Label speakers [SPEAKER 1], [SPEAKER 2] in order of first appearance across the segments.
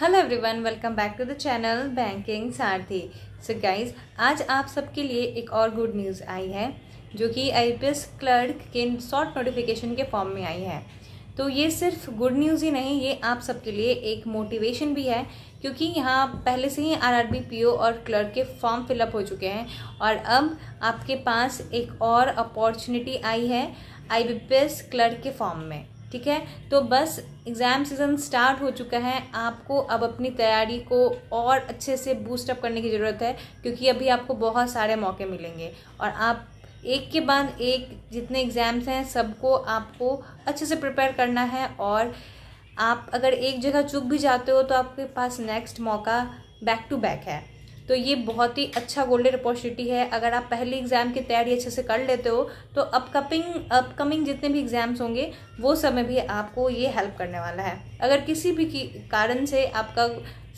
[SPEAKER 1] hello everyone welcome back to the channel banking Sarathi so guys आज आप सबके लिए एक और गुड न्यूज़ आई है जो कि आईपीएस क्लर्क के शॉर्ट नोटिफिकेशन के फॉर्म में आई है तो ये सिर्फ गुड न्यूज़ ही नहीं ये आप सबके लिए एक मोटिवेशन भी है क्योंकि यहाँ पहले से ही आरआरबी पीओ और क्लर्क के फॉर्म फिलअप हो चुके हैं और अब आपके पास एक और अपॉर्चुनिटी आई है आई क्लर्क के फॉर्म में ठीक है तो बस एग्ज़ाम सीज़न स्टार्ट हो चुका है आपको अब अपनी तैयारी को और अच्छे से बूस्टअप करने की ज़रूरत है क्योंकि अभी आपको बहुत सारे मौके मिलेंगे और आप एक के बाद एक जितने एग्ज़ाम्स हैं सबको आपको अच्छे से प्रिपेयर करना है और आप अगर एक जगह चुक भी जाते हो तो आपके पास नेक्स्ट मौका बैक टू बैक है तो ये बहुत ही अच्छा गोल्डन अपॉर्चुनिटी है अगर आप पहले एग्ज़ाम की तैयारी अच्छे से कर लेते हो तो अपकमिंग अपकमिंग जितने भी एग्ज़ाम्स होंगे वो समय भी आपको ये हेल्प करने वाला है अगर किसी भी कारण से आपका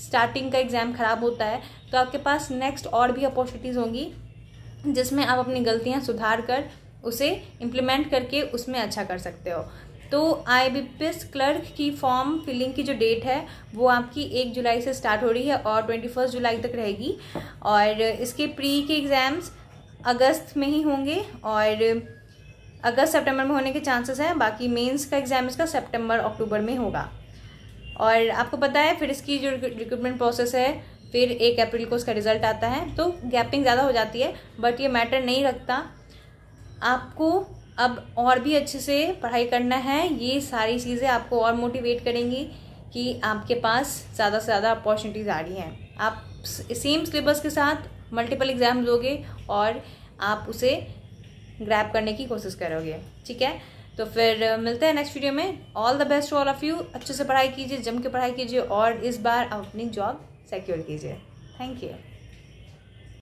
[SPEAKER 1] स्टार्टिंग का एग्ज़ाम ख़राब होता है तो आपके पास नेक्स्ट और भी अपॉर्चुनिटीज़ होंगी जिसमें आप अपनी गलतियाँ सुधार कर उसे इम्प्लीमेंट करके उसमें अच्छा कर सकते हो तो आई क्लर्क की फॉर्म फिलिंग की जो डेट है वो आपकी एक जुलाई से स्टार्ट हो रही है और ट्वेंटी फर्स्ट जुलाई तक रहेगी और इसके प्री के एग्ज़ाम्स अगस्त में ही होंगे और अगस्त सितंबर में होने के चांसेस हैं बाकी मेंस का एग्ज़ाम इसका सितंबर अक्टूबर में होगा और आपको पता है फिर इसकी जो रिक्रूटमेंट प्रोसेस है फिर एक अप्रैल को उसका रिज़ल्ट आता है तो गैपिंग ज़्यादा हो जाती है बट ये मैटर नहीं रखता आपको अब और भी अच्छे से पढ़ाई करना है ये सारी चीज़ें आपको और मोटिवेट करेंगी कि आपके पास ज़्यादा से ज़्यादा अपॉर्चुनिटीज़ आ रही हैं आप सेम सिलेबस के साथ मल्टीपल एग्ज़ाम दोगे और आप उसे ग्रैप करने की कोशिश करोगे ठीक है तो फिर मिलते हैं नेक्स्ट वीडियो में all the best all of you अच्छे से पढ़ाई कीजिए जम के पढ़ाई कीजिए और इस बार आप अपनी जॉब सिक्योर कीजिए थैंक यू